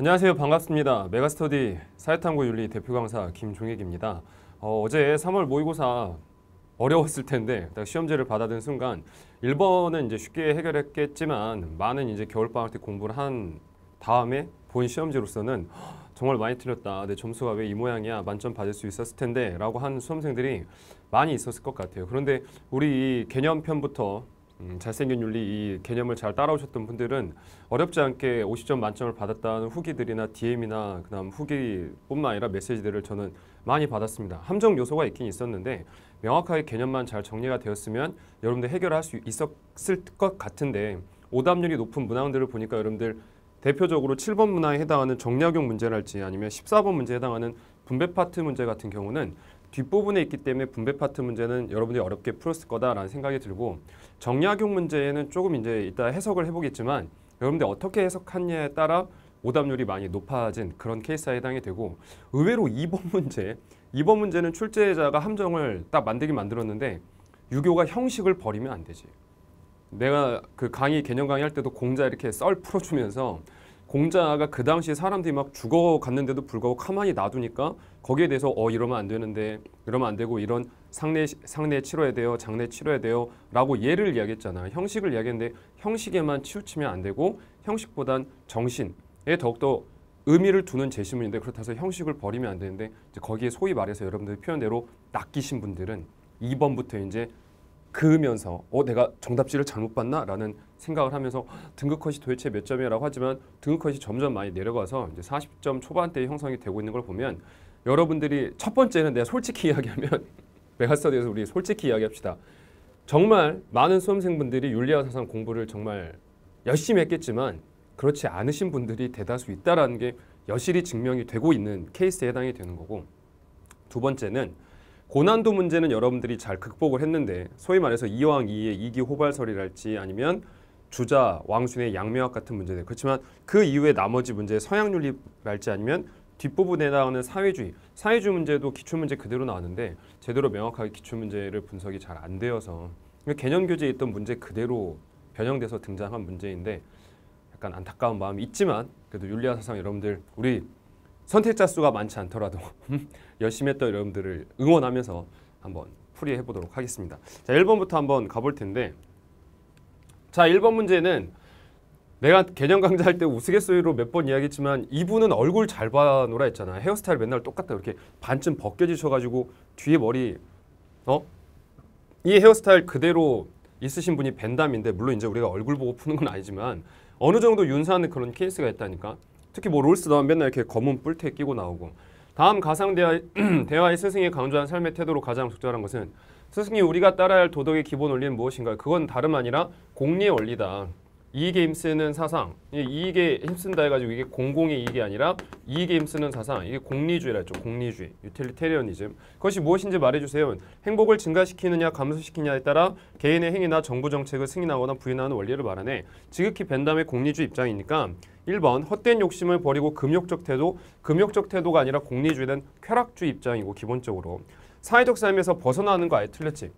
안녕하세요. 반갑습니다. 메가스터디 사회탐구 윤리 대표 강사 김종익입니다. 어, 제 3월 모의고사 어려웠을 텐데 시험지를 받아든 순간 1번은 이제 쉽게 해결했겠지만 많은 이제 겨울방학 때 공부를 한 다음에 본 시험지로서는 정말 많이 틀렸다. 내 점수가 왜 이 모양이야. 만점 받을 수 있었을 텐데 라고 한 수험생들이 많이 있었을 것 같아요. 그런데 우리 개념편부터 음, 잘생긴 윤리 이 개념을 잘 따라오셨던 분들은 어렵지 않게 50점 만점을 받았다는 후기들이나 DM이나 그다음 후기뿐만 아니라 메시지들을 저는 많이 받았습니다. 함정 요소가 있긴 있었는데 명확하게 개념만 잘 정리가 되었으면 여러분들 해결할 수 있었을 것 같은데 오답률이 높은 문항들을 보니까 여러분들 대표적으로 7번 문항에 해당하는 정약용 문제랄지 아니면 14번 문제에 해당하는 분배 파트 문제 같은 경우는 뒷부분에 있기 때문에 분배 파트 문제는 여러분들이 어렵게 풀었을 거다라는 생각이 들고 정약용 문제는 조금 이제 이따 해석을 해보겠지만 여러분들이 어떻게 해석하냐에 따라 오답률이 많이 높아진 그런 케이스에 해당이 되고 의외로 2번 문제 2번 문제는 출제자가 함정을 딱 만들긴 만들었는데 유교가 형식을 버리면 안 되지 내가 그 강의 개념 강의할 때도 공자 이렇게 썰 풀어주면서 공자가 그 당시에 사람들이 막 죽어갔는데도 불구하고 가만히 놔두니까 거기에 대해서 어 이러면 안 되는데 이러면 안 되고 이런 상례 상례 치러야 돼요 장례 치러야 돼요라고 예를 이야기했잖아요 형식을 이야기했는데 형식에만 치우치면 안 되고 형식보단 정신에 더욱더 의미를 두는 제시문인데 그렇다고 해서 형식을 버리면 안 되는데 이제 거기에 소위 말해서 여러분들 이 표현대로 낚이신 분들은 2번부터 이제 그으면서 어 내가 정답지를 잘못 봤나? 라는 생각을 하면서 등급컷이 도대체 몇 점이야? 라고 하지만 등급컷이 점점 많이 내려가서 이제 40점 초반대에 형성이 되고 있는 걸 보면 여러분들이 첫 번째는 내가 솔직히 이야기하면 메가스터디에서 우리 솔직히 이야기합시다. 정말 많은 수험생분들이 윤리와 사상 공부를 정말 열심히 했겠지만 그렇지 않으신 분들이 대다수 있다라는 게 여실히 증명이 되고 있는 케이스에 해당이 되는 거고 두 번째는 고난도 문제는 여러분들이 잘 극복을 했는데 소위 말해서 이왕 이의 이기 호발설이랄지 아니면 주자, 왕순의 양명학 같은 문제들 그렇지만 그 이후에 나머지 문제 서양윤리랄지 아니면 뒷부분에 나오는 사회주의 사회주의 문제도 기출문제 그대로 나왔는데 제대로 명확하게 기출문제를 분석이 잘 안 되어서 그 개념교재에 있던 문제 그대로 변형돼서 등장한 문제인데 약간 안타까운 마음이 있지만 그래도 윤리와 사상 여러분들 우리 선택자 수가 많지 않더라도 열심히 했던 여러분들을 응원하면서 한번 풀이해 보도록 하겠습니다. 자, 1번부터 한번 가볼 텐데 자, 1번 문제는 내가 개념 강좌할 때 우스갯소리로 몇 번 이야기했지만 이분은 얼굴 잘 봐노라 했잖아. 헤어스타일 맨날 똑같다. 이렇게 반쯤 벗겨지셔가지고 뒤에 머리 어? 이 헤어스타일 그대로 있으신 분이 벤담인데 물론 이제 우리가 얼굴 보고 푸는 건 아니지만 어느 정도 윤사하는 그런 케이스가 있다니까 특히 뭐롤스도 맨날 이렇게 검은 뿔테 끼고 나오고 다음 가상 대화, 대화의 스승이 강조한 삶의 태도로 가장 적절한 것은 스승이 우리가 따라야 할 도덕의 기본 원리는 무엇인가? 그건 다름 아니라 공리의 원리다. 이익에 힘쓰는 사상, 이익에 힘쓴다 해가지고 이게 공공의 이익이 아니라 이익에 힘쓰는 사상, 이게 공리주의라 했죠. 공리주의, 유틸리테리언이즘. 그것이 무엇인지 말해주세요. 행복을 증가시키느냐 감소시키느냐에 따라 개인의 행위나 정부 정책을 승인하거나 부인하는 원리를 말하네. 지극히 벤담의 공리주의 입장이니까 1번 헛된 욕심을 버리고 금욕적 태도, 금욕적 태도가 아니라 공리주의는 쾌락주의 입장이고 기본적으로 사회적 삶에서 벗어나는 거 아예 틀렸지.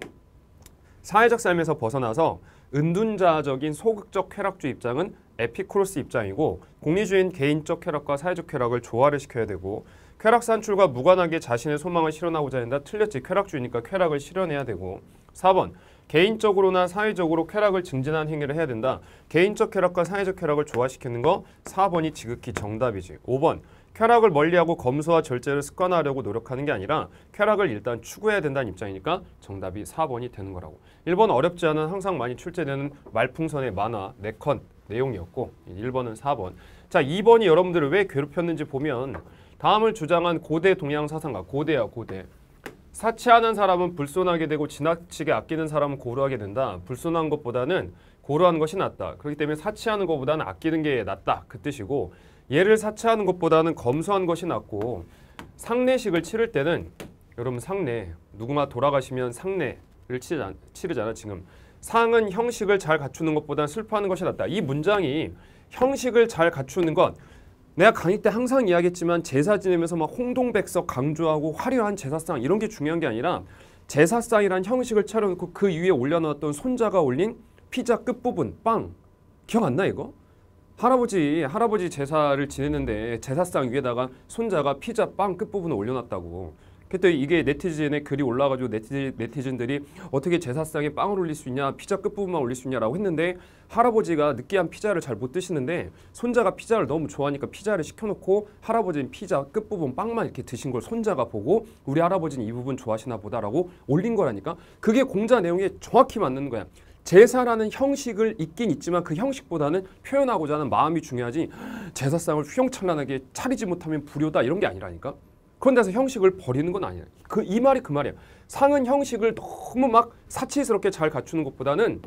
사회적 삶에서 벗어나서 은둔자적인 소극적 쾌락주의 입장은 에피쿠로스 입장이고 공리주의인 개인적 쾌락과 사회적 쾌락을 조화를 시켜야 되고 쾌락 산출과 무관하게 자신의 소망을 실현하고자 한다 틀렸지 쾌락주의니까 쾌락을 실현해야 되고 4번 개인적으로나 사회적으로 쾌락을 증진한 행위를 해야 된다. 개인적 쾌락과 사회적 쾌락을 조화시키는 거 4번이 지극히 정답이지. 5번 쾌락을 멀리하고 검소와 절제를 습관화하려고 노력하는 게 아니라 쾌락을 일단 추구해야 된다는 입장이니까 정답이 4번이 되는 거라고. 1번 어렵지 않은 항상 많이 출제되는 말풍선의 만화 네컨 내용이었고 1번은 4번. 자 2번이 여러분들을 왜 괴롭혔는지 보면 다음을 주장한 고대 동양 사상가 고대야 고대 사치하는 사람은 불손하게 되고 지나치게 아끼는 사람은 고루하게 된다. 불손한 것보다는 고루한 것이 낫다. 그렇기 때문에 사치하는 것보다는 아끼는 게 낫다. 그 뜻이고 얘를 사치하는 것보다는 검소한 것이 낫고 상례식을 치를 때는 여러분 상례 누구나 돌아가시면 상례를 치르잖아 지금 상은 형식을 잘 갖추는 것보다는 슬퍼하는 것이 낫다. 이 문장이 형식을 잘 갖추는 것 내가 강의 때 항상 이야기했지만 제사 지내면서 막 홍동백석 강조하고 화려한 제사상 이런 게 중요한 게 아니라 제사상이란 형식을 차려놓고 그 위에 올려놨던 손자가 올린 피자 끝부분 빵 기억 안 나 이거? 할아버지 할아버지 제사를 지냈는데 제사상 위에다가 손자가 피자 빵 끝부분을 올려놨다고 그때 이게 네티즌의 글이 올라가지고 네티즌, 네티즌들이 어떻게 제사상에 빵을 올릴 수 있냐 피자 끝부분만 올릴 수 있냐라고 했는데 할아버지가 느끼한 피자를 잘 못 드시는데 손자가 피자를 너무 좋아하니까 피자를 시켜놓고 할아버지는 피자 끝부분 빵만 이렇게 드신 걸 손자가 보고 우리 할아버지는 이 부분 좋아하시나 보다라고 올린 거라니까 그게 공자 내용에 정확히 맞는 거야 제사라는 형식을 있긴 있지만 그 형식보다는 표현하고자 하는 마음이 중요하지 제사상을 휘황찬란하게 차리지 못하면 불효다 이런 게 아니라니까 그런데 서 형식을 버리는 건 아니야. 그 이 말이 그 말이야. 상은 형식을 너무 막 사치스럽게 잘 갖추는 것보다는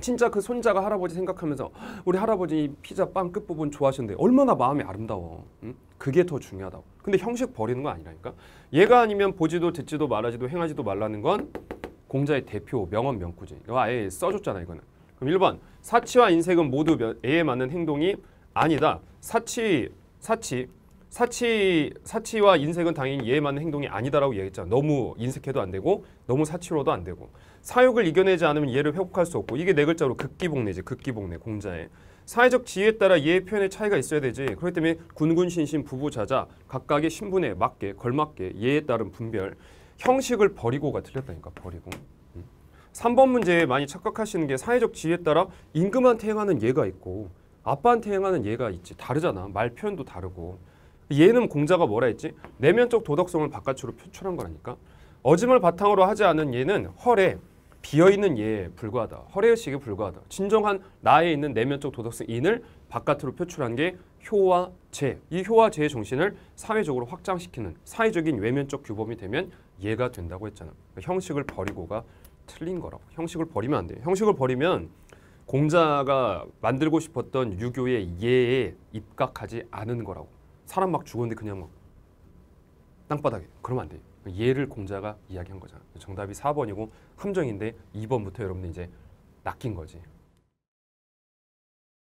진짜 그 손자가 할아버지 생각하면서 우리 할아버지 피자 빵 끝부분 좋아하시는데 얼마나 마음이 아름다워. 응? 그게 더 중요하다고. 근데 형식 버리는 건 아니라니까. 얘가 아니면 보지도 듣지도 말하지도 행하지도 말라는 건 공자의 대표 명언 명구지. 이거 아예 써줬잖아 이거는. 그럼 1번 사치와 인색은 모두 애에 맞는 행동이 아니다. 사치 사치 사치 사치와 인색은 당연히 이에 맞는 행동이 아니다라고 얘기했잖아. 너무 인색해도 안 되고 너무 사치로도 안 되고 사욕을 이겨내지 않으면 이를 회복할 수 없고 이게 네 글자로 극기복내지 극기복내 공자의 사회적 지위에 따라 이해 표현의 차이가 있어야 되지. 그렇기 때문에 군군신신 부부자자 각각의 신분에 맞게 걸맞게 예에 따른 분별 형식을 버리고가 틀렸다니까 버리고. 3번 음. 문제에 많이 착각하시는 게 사회적 지위에 따라 임금한테 행하는 예가 있고 아빠한테 행하는 예가 있지 다르잖아 말 표현도 다르고 얘는 공자가 뭐라 했지? 내면적 도덕성을 바깥으로 표출한 거라니까. 어짐을 바탕으로 하지 않은 얘는 헐에 비어있는 얘에 불과하다. 헐의식에 불과하다. 진정한 나에 있는 내면적 도덕성 인을 바깥으로 표출한 게 효와 재. 이 효와 재의 정신을 사회적으로 확장시키는 사회적인 외면적 규범이 되면 얘가 된다고 했잖아. 그러니까 형식을 버리고가 틀린 거라고. 형식을 버리면 안돼 형식을 버리면 공자가 만들고 싶었던 유교의 예에 입각하지 않은 거라고. 사람 막 죽었는데 그냥 막 땅바닥에 그러면 안 돼. 얘를 공자가 이야기한 거잖아. 정답이 4번이고 함정인데 2번부터 여러분들 이제 낚인 거지.